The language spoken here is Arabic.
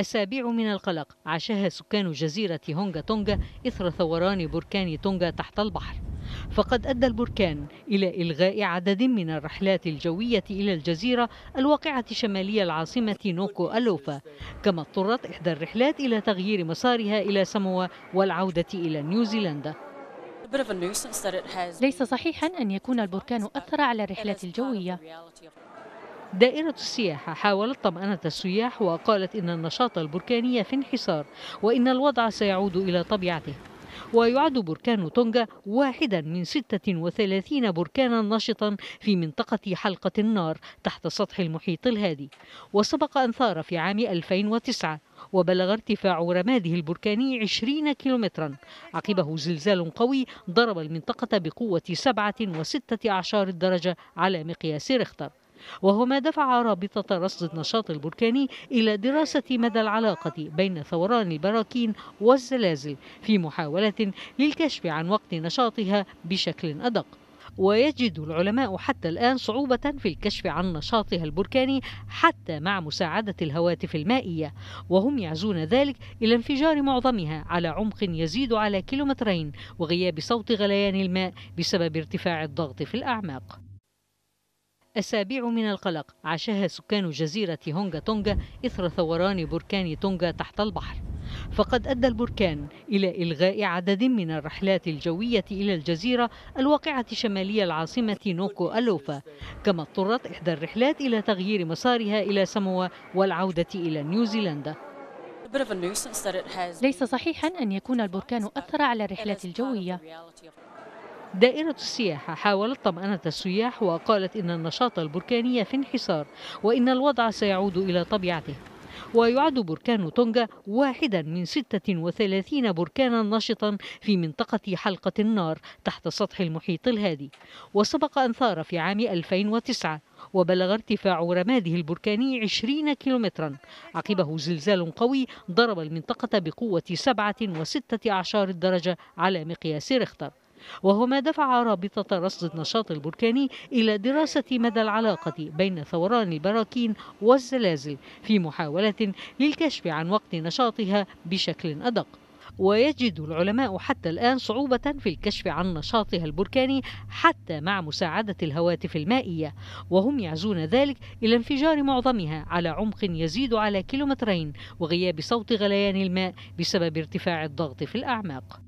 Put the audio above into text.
أسابيع من القلق عاشها سكان جزيرة هونغا تونغا إثر ثوران بركان تونغا تحت البحر فقد أدى البركان إلى إلغاء عدد من الرحلات الجوية إلى الجزيرة الواقعة شمالي العاصمة نوكو ألوفا كما اضطرت إحدى الرحلات إلى تغيير مسارها إلى سموة والعودة إلى نيوزيلندا ليس صحيحا أن يكون البركان أثر على الرحلات الجوية دائرة السياحة حاولت طمأنة السياح وقالت إن النشاط البركاني في انحسار وإن الوضع سيعود إلى طبيعته ويعد بركان تونجا واحدا من 36 بركانا نشطا في منطقة حلقة النار تحت سطح المحيط الهادي وسبق أن ثار في عام 2009 وبلغ ارتفاع رماده البركاني 20 كيلومترا عقبه زلزال قوي ضرب المنطقة بقوة 7.6 درجة على مقياس ريختر وهو ما دفع رابطة رصد النشاط البركاني إلى دراسة مدى العلاقة بين ثوران البراكين والزلازل في محاولة للكشف عن وقت نشاطها بشكل أدق ويجد العلماء حتى الآن صعوبة في الكشف عن نشاطها البركاني حتى مع مساعدة الهواتف المائية وهم يعزون ذلك إلى انفجار معظمها على عمق يزيد على كيلومترين وغياب صوت غليان الماء بسبب ارتفاع الضغط في الأعماق أسابيع من القلق عاشها سكان جزيرة هونغا تونغا إثر ثوران بركان تونغا تحت البحر فقد أدى البركان إلى إلغاء عدد من الرحلات الجوية إلى الجزيرة الواقعة شمالي العاصمة نوكو ألوفا كما اضطرت إحدى الرحلات إلى تغيير مسارها إلى سموة والعودة إلى نيوزيلندا ليس صحيحا أن يكون البركان أثر على الرحلات الجوية دائرة السياحة حاولت طمأنة السياح وقالت إن النشاط البركاني في انحسار وإن الوضع سيعود إلى طبيعته ويعد بركان تونجا واحدا من 36 بركانا نشطا في منطقة حلقة النار تحت سطح المحيط الهادي وسبق أن ثار في عام 2009 وبلغ ارتفاع رماده البركاني 20 كيلومترا عقبه زلزال قوي ضرب المنطقة بقوة 7.6 درجة على مقياس ريختر وهو ما دفع رابطة رصد النشاط البركاني إلى دراسة مدى العلاقة بين ثوران البراكين والزلازل في محاولة للكشف عن وقت نشاطها بشكل أدق ويجد العلماء حتى الآن صعوبة في الكشف عن نشاطها البركاني حتى مع مساعدة الهواتف المائية وهم يعزون ذلك إلى انفجار معظمها على عمق يزيد على كيلومترين وغياب صوت غليان الماء بسبب ارتفاع الضغط في الأعماق